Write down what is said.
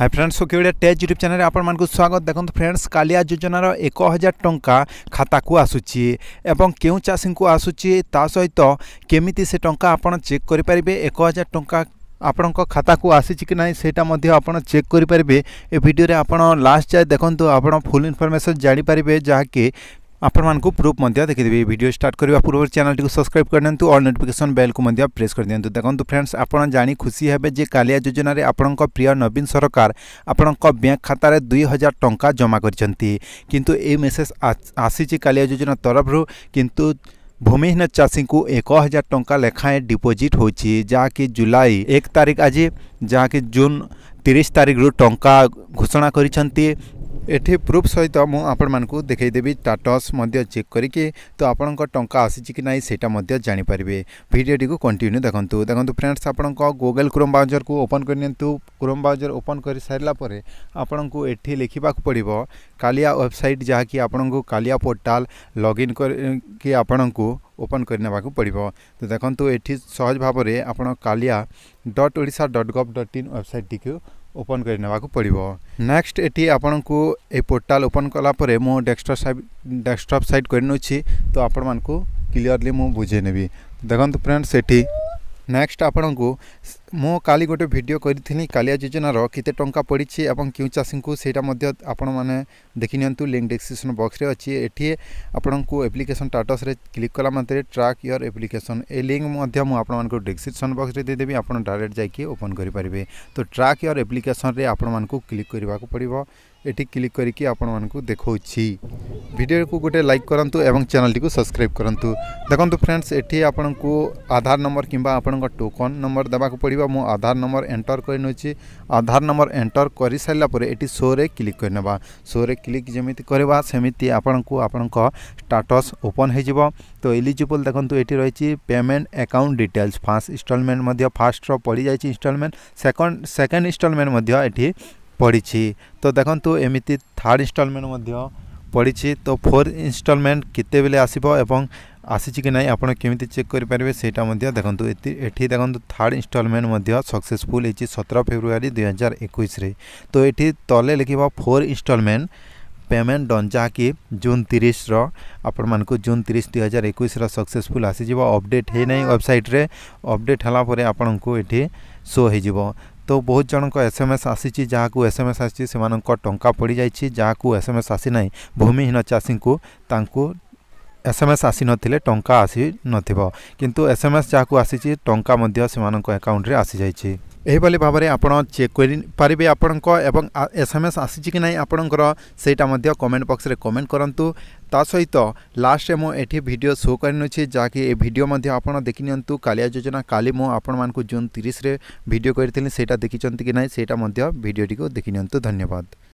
high friends সুকিউড়িয়া টেজ YouTube ଚ୍ୟାନେଲ୍ରେ ଆପଣମାନଙ୍କୁ ସ୍ୱାଗତ ଦେଖନ୍ତୁ ଫ୍ରେଣ୍ଡସ୍ କାଳିଆ ଯୋଜନାର ଏକ ହଜାର ଟଙ୍କା ଖାତାକୁ ଆସୁଛି ଏବଂ କେଉଁ ଚାଷୀଙ୍କୁ ଆସୁଛି ତା ସହିତ କେମିତି ସେ ଟଙ୍କା ଆପଣ ଚେକ୍ କରିପାରିବେ ଏକ ହଜାର ଟଙ୍କା ଆପଣଙ୍କ ଖାତାକୁ ଆସିଛି କି ନାହିଁ ସେଇଟା ମଧ୍ୟ ଆପଣ ଚେକ୍ କରିପାରିବେ ଏ ଭିଡ଼ିଓରେ ଆପଣ ଲାଷ୍ଟ ଯାଏ ଦେଖନ୍ତୁ ଆପଣ ଫୁଲ୍ ଇନଫର୍ମେସନ୍ ଜାଣିପାରିବେ ଯାହାକି ଆପଣମାନଙ୍କୁ ପ୍ରୁଫ୍ ମଧ୍ୟ ଦେଖିଦେବି ଭିଡ଼ିଓ ଷ୍ଟାର୍ଟ କରିବା ପୂର୍ବରୁ ଚ୍ୟାନେଲଟିକୁ ସବସ୍କ୍ରାଇବ୍ କରିଦିଅନ୍ତୁ ଅଲ୍ ନୋଟିଫିକେସନ୍ ବେଲ୍କୁ ମଧ୍ୟ ପ୍ରେସ୍ କରିଦିଅନ୍ତୁ ଦେଖନ୍ତୁ ଫ୍ରେଣ୍ଡସ୍ ଆପଣ ଜାଣି ଖୁସି ହେବେ ଯେ କାଳିଆ ଯୋଜନାରେ ଆପଣଙ୍କ ପ୍ରିୟ ନବୀନ ସରକାର ଆପଣଙ୍କ ବ୍ୟାଙ୍କ ଖାତାରେ ଦୁଇ ହଜାର ଟଙ୍କା ଜମା କରିଛନ୍ତି କିନ୍ତୁ ଏହି ମେସେଜ୍ ଆସିଛି କାଳିଆ ଯୋଜନା ତରଫରୁ କିନ୍ତୁ ଭୂମିହୀନ ଚାଷୀଙ୍କୁ ଏକ ହଜାର ଟଙ୍କା ଲେଖାଏଁ ଡିପୋଜିଟ୍ ହେଉଛି ଯାହାକି ଜୁଲାଇ ଏକ ତାରିଖ ଆଜି ଯାହାକି ଜୁନ୍ ତିରିଶ ତାରିଖରୁ ଟଙ୍କା ଘୋଷଣା କରିଛନ୍ତି ଏଠି ପ୍ରୁଫ୍ ସହିତ ମୁଁ ଆପଣମାନଙ୍କୁ ଦେଖାଇଦେବି ଷ୍ଟାଟସ୍ ମଧ୍ୟ ଚେକ୍ କରିକି ତ ଆପଣଙ୍କ ଟଙ୍କା ଆସିଛି କି ନାହିଁ ସେଇଟା ମଧ୍ୟ ଜାଣିପାରିବେ ଭିଡ଼ିଓଟିକୁ କଣ୍ଟିନ୍ୟୁ ଦେଖନ୍ତୁ ଦେଖନ୍ତୁ ଫ୍ରେଣ୍ଡସ୍ ଆପଣଙ୍କ ଗୁଗଲ୍ କ୍ରୋମ୍ ବ୍ରାଉଜର୍କୁ ଓପନ୍ କରିନିଅନ୍ତୁ କ୍ରୋମ୍ ବ୍ରାଉଜର୍ ଓପନ୍ କରିସାରିଲା ପରେ ଆପଣଙ୍କୁ ଏଠି ଲେଖିବାକୁ ପଡ଼ିବ କାଲିଆ ୱେବସାଇଟ୍ ଯାହାକି ଆପଣଙ୍କୁ କାଲିଆ ପୋର୍ଟାଲ୍ ଲଗ୍ଇନ୍ କରିକି ଆପଣଙ୍କୁ ଓପନ୍ କରିନେବାକୁ ପଡ଼ିବ ତ ଦେଖନ୍ତୁ ଏଠି ସହଜ ଭାବରେ ଆପଣ Kalia dot Odisha dot gov dot in ୱେବସାଇଟ୍ଟିକୁ ଓପନ୍ କରି ନେବାକୁ ପଡ଼ିବ ନେକ୍ସଟ ଏଠି ଆପଣଙ୍କୁ ଏ ପୋର୍ଟାଲ୍ ଓପନ୍ କଲାପରେ ମୁଁ ଡେସ୍କଟପ୍ ସାଇଟ୍ ଡେସ୍କଟପ୍ ସାଇଟ୍ କରିନେଉଛି ତ ଆପଣମାନଙ୍କୁ କ୍ଲିଅରଲି ମୁଁ ବୁଝେଇ ନେବି ଦେଖନ୍ତୁ ଫ୍ରେଣ୍ଡସ୍ ଏଠି ନେକ୍ସଟ ଆପଣଙ୍କୁ ମୁଁ କାଲି ଗୋଟେ ଭିଡ଼ିଓ କରିଥିଲି କାଳିଆ ଯୋଜନାର କେତେ ଟଙ୍କା ପଡ଼ିଛି ଏବଂ କେଉଁ ଚାଷୀଙ୍କୁ ସେଇଟା ମଧ୍ୟ ଆପଣମାନେ ଦେଖିନିଅନ୍ତୁ ଲିଙ୍କ୍ ଡିସ୍କ୍ରିପ୍ସନ୍ ବକ୍ସରେ ଅଛି ଏଠି ଆପଣଙ୍କୁ ଆପ୍ଲିକେସନ୍ ଷ୍ଟାଟସ୍ରେ କ୍ଲିକ୍ କଲା ମାତ୍ରେ ଟ୍ରାକ୍ ୟର୍ ଆପ୍ଲିକେସନ୍ ଏ ଲିଙ୍କ୍ ମଧ୍ୟ ମୁଁ ଆପଣମାନଙ୍କୁ ଡିସ୍କ୍ରିପ୍ସନ୍ ବକ୍ସରେ ଦେଇଦେବି ଆପଣ ଡାଇରେକ୍ଟ ଯାଇକି ଓପନ୍ କରିପାରିବେ ତ ଟ୍ରାକ୍ ୟର୍ ଆପ୍ଲିକେସନ୍ରେ ଆପଣମାନଙ୍କୁ କ୍ଲିକ୍ କରିବାକୁ ପଡ଼ିବ ଏଠି କ୍ଲିକ୍ କରିକି ଆପଣମାନଙ୍କୁ ଦେଖାଉଛି ଭିଡ଼ିଓକୁ ଗୋଟେ ଲାଇକ୍ କରନ୍ତୁ ଏବଂ ଚ୍ୟାନେଲ୍ଟିକୁ ସବସ୍କ୍ରାଇବ୍ କରନ୍ତୁ ଦେଖନ୍ତୁ ଫ୍ରେଣ୍ଡସ୍ ଏଠି ଆପଣଙ୍କୁ ଆଧାର ନମ୍ବର କିମ୍ବା ଆପଣଙ୍କ ଟୋକନ୍ ନମ୍ବର ଦେବାକୁ ପଡ଼ିବ କରିବା ମୁଁ ଆଧାର ନମ୍ବର ଏଣ୍ଟର କରିନେଉଛି ଆଧାର ନମ୍ବର ଏଣ୍ଟର କରିସାରିଲା ପରେ ଏଠି ସୋରେ କ୍ଲିକ୍ କରିନେବା ସୋରେ କ୍ଲିକ୍ ଯେମିତି କରିବା ସେମିତି ଆପଣଙ୍କୁ ଆପଣଙ୍କ ଷ୍ଟାଟସ୍ ଓପନ୍ ହୋଇଯିବ ତ ଏଲିଜିବୁଲ୍ ଦେଖନ୍ତୁ ଏଠି ରହିଛି payment account details first installment ମଧ୍ୟ ଫାର୍ଷ୍ଟର ପଡ଼ିଯାଇଛି ଇନଷ୍ଟଲମେଣ୍ଟ ସେକେଣ୍ଡ ସେକେଣ୍ଡ ଇନଷ୍ଟଲମେଣ୍ଟ ମଧ୍ୟ ଏଠି ପଡ଼ିଛି ତ ଦେଖନ୍ତୁ ଏମିତି ଥାର୍ଡ଼ ଇନଷ୍ଟଲମେଣ୍ଟ ମଧ୍ୟ পড়িছি তো ফোর ইনস্টলমেন্ট কেতবে আসব এবং আসিছি কি না আপনার কেমি চেক করে পারবে সেটা দেখুন এটি দেখুন থার্ড ইনস্টলমেন্ট সকসেসফুল হয়েছি সতেরো ফেব্রুয়ারি দুই হাজার একুশে তো এটি তলে লিখব ফোর ইনস্টলমেন্ট পেমেন্ট ডন যাকি জুন তিরিশর ଆପଣମାନଙ୍କୁ ଜୁନ୍ ତିରିଶ ଦୁଇ ହଜାର ଏକୋଇଶର ସକ୍ସେସଫୁଲ୍ ଆସିଯିବ ଅପଡ଼େଟ୍ ହୋଇନାହିଁ ୱେବସାଇଟ୍ରେ ଅପଡ଼େଟ୍ ହେଲା ପରେ ଆପଣଙ୍କୁ ଏଠି ଶୋ ହୋଇଯିବ ତ ବହୁତ ଜଣଙ୍କ ଏସ୍ ଏମ୍ ଏସ୍ ଆସିଛି ଯାହାକୁ ଏସ୍ ଏମ୍ ଏସ୍ ଆସିଛି ସେମାନଙ୍କ ଟଙ୍କା ପଡ଼ିଯାଇଛି ଯାହାକୁ ଏସ୍ ଏମ୍ ଏସ୍ ଆସିନାହିଁ ଭୂମିହୀନ ଚାଷୀଙ୍କୁ ତାଙ୍କୁ ଏସ୍ ଏମ୍ ଏସ୍ ଆସିନଥିଲେ ଟଙ୍କା ଆସିନଥିବ କିନ୍ତୁ ଏସ୍ ଏମ୍ ଏସ୍ ଯାହାକୁ ଆସିଛି ଟଙ୍କା ମଧ୍ୟ ସେମାନଙ୍କ ଆକାଉଣ୍ଟରେ ଆସିଯାଇଛି ଏହିଭଳି ଭାବରେ ଆପଣ ଚେକ୍ କରିପାରିବେ ଆପଣଙ୍କ ଏବଂ ଏସ୍ ଏମ୍ ଏସ୍ ଆସିଛି କି ନାହିଁ ଆପଣଙ୍କର ସେଇଟା ମଧ୍ୟ କମେଣ୍ଟ ବକ୍ସରେ କମେଣ୍ଟ କରନ୍ତୁ ତା ସହିତ ଲାଷ୍ଟରେ ମୁଁ ଏଠି ଭିଡ଼ିଓ ସୋ କରିନେଉଛି ଯାହାକି ଏ ଭିଡ଼ିଓ ମଧ୍ୟ ଆପଣ ଦେଖିନିଅନ୍ତୁ କାଳିଆ ଯୋଜନା କାଲି ମୁଁ ଆପଣମାନଙ୍କୁ ଜୁନ୍ ତିରିଶରେ ଭିଡ଼ିଓ କରିଥିଲି ସେଇଟା ଦେଖିଛନ୍ତି କି ନାହିଁ ସେଇଟା ମଧ୍ୟ ଭିଡ଼ିଓଟିକୁ ଦେଖିନିଅନ୍ତୁ ଧନ୍ୟବାଦ